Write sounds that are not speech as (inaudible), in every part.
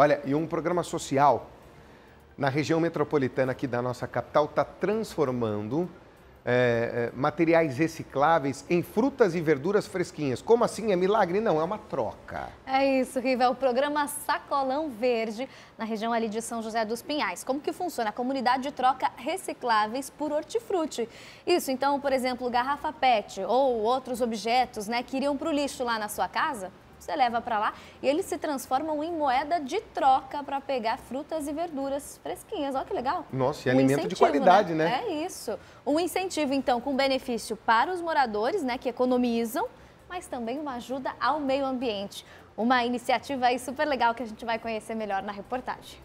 Olha, e um programa social na região metropolitana aqui da nossa capital está transformando é, materiais recicláveis em frutas e verduras fresquinhas. Como assim? É milagre? Não, é uma troca. É isso, Riva. É o programa Sacolão Verde, na região ali de São José dos Pinhais. Como que funciona? A comunidade troca recicláveis por hortifruti. Isso, então, por exemplo, garrafa PET ou outros objetos né, que iriam para o lixo lá na sua casa, você leva para lá e eles se transformam em moeda de troca para pegar frutas e verduras fresquinhas. Olha que legal. Nossa, e um alimento de qualidade, né? né? É isso. Um incentivo, então, com benefício para os moradores, né, que economizam, mas também uma ajuda ao meio ambiente. Uma iniciativa aí super legal que a gente vai conhecer melhor na reportagem.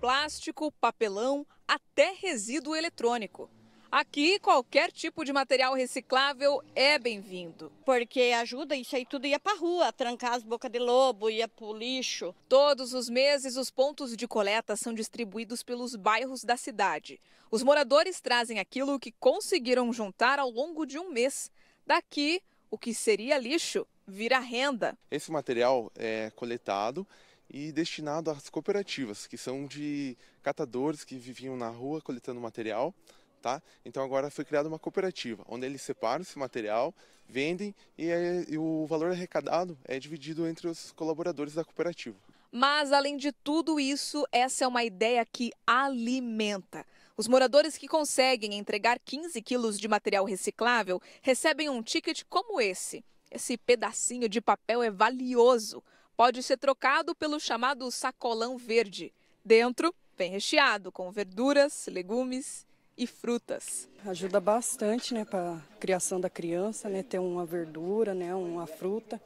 Plástico, papelão, até resíduo eletrônico. Aqui, qualquer tipo de material reciclável é bem-vindo. Porque ajuda, isso aí tudo ia para rua, trancar as bocas de lobo, ia para o lixo. Todos os meses, os pontos de coleta são distribuídos pelos bairros da cidade. Os moradores trazem aquilo que conseguiram juntar ao longo de um mês. Daqui, o que seria lixo vira renda. Esse material é coletado e destinado às cooperativas, que são de catadores que viviam na rua coletando material. Tá? Então agora foi criada uma cooperativa, onde eles separam esse material, vendem e, é, e o valor arrecadado é dividido entre os colaboradores da cooperativa. Mas, além de tudo isso, essa é uma ideia que alimenta. Os moradores que conseguem entregar 15 quilos de material reciclável recebem um ticket como esse. Esse pedacinho de papel é valioso. Pode ser trocado pelo chamado sacolão verde. Dentro, vem recheado com verduras, legumes e frutas. Ajuda bastante, né, para a criação da criança, né, ter uma verdura, né, uma fruta.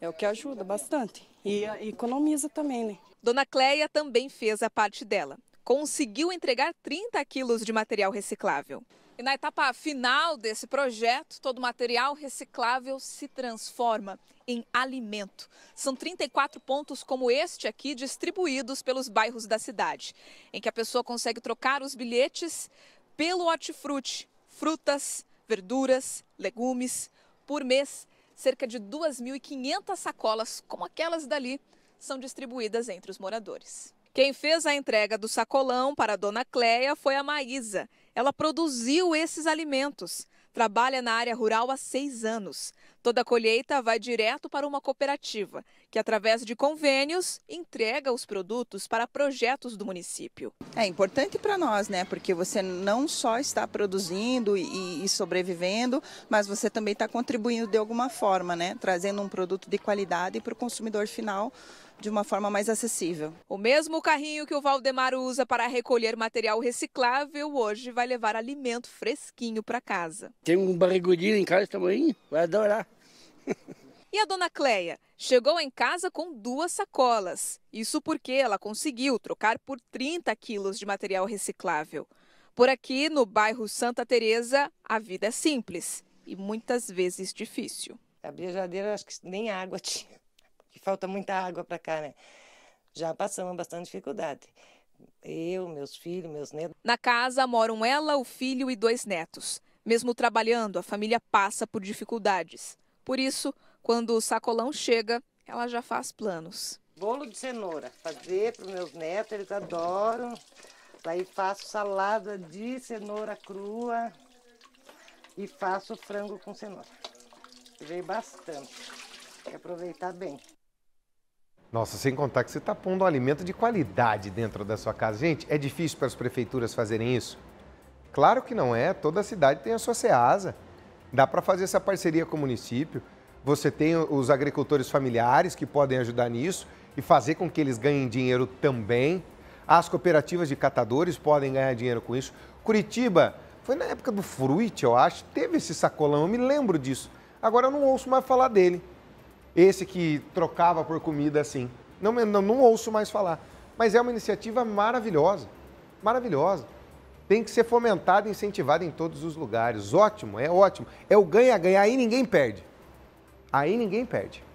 É o que ajuda bastante e economiza também, né? Dona Cleia também fez a parte dela. Conseguiu entregar 30 quilos de material reciclável. E na etapa final desse projeto, todo o material reciclável se transforma em alimento. São 34 pontos como este aqui, distribuídos pelos bairros da cidade, em que a pessoa consegue trocar os bilhetes pelo hortifruti, frutas, verduras, legumes. Por mês, cerca de 2.500 sacolas, como aquelas dali, são distribuídas entre os moradores. Quem fez a entrega do sacolão para a dona Cleia foi a Maísa, ela produziu esses alimentos trabalha na área rural há seis anos. Toda a colheita vai direto para uma cooperativa, que, através de convênios, entrega os produtos para projetos do município. É importante para nós, né? Porque você não só está produzindo e, e sobrevivendo, mas você também está contribuindo de alguma forma, né? Trazendo um produto de qualidade para o consumidor final de uma forma mais acessível. O mesmo carrinho que o Valdemar usa para recolher material reciclável hoje vai levar alimento fresquinho para casa. Tem um barrigudinho em casa também, vai adorar. E a dona Cleia chegou em casa com duas sacolas. Isso porque ela conseguiu trocar por 30 quilos de material reciclável. Por aqui, no bairro Santa Teresa, a vida é simples e muitas vezes difícil. A brigadeira acho que nem água (laughs) tinha, falta muita água para cá, né? Já passamos bastante dificuldade. Eu, meus filhos, meus netos. Na casa moram ela, o filho e dois netos. Mesmo trabalhando, a família passa por dificuldades. Por isso, quando o sacolão chega, ela já faz planos. Bolo de cenoura, fazer para os meus netos, eles adoram. Daí faço salada de cenoura crua e faço frango com cenoura. Veio bastante. Tem que aproveitar bem. Nossa, sem contar que você está pondo um alimento de qualidade dentro da sua casa. Gente, é difícil para as prefeituras fazerem isso? Claro que não é. Toda cidade tem a sua SEASA. Dá para fazer essa parceria com o município. Você tem os agricultores familiares que podem ajudar nisso e fazer com que eles ganhem dinheiro também. As cooperativas de catadores podem ganhar dinheiro com isso. Curitiba, foi na época do Fruit, eu acho, teve esse sacolão, eu me lembro disso. Agora eu não ouço mais falar dele. Esse que trocava por comida assim. Não, não, não ouço mais falar. Mas é uma iniciativa maravilhosa. Maravilhosa tem que ser fomentada e incentivada em todos os lugares. Ótimo, é ótimo. É o ganha-ganha, aí ninguém perde. Aí ninguém perde.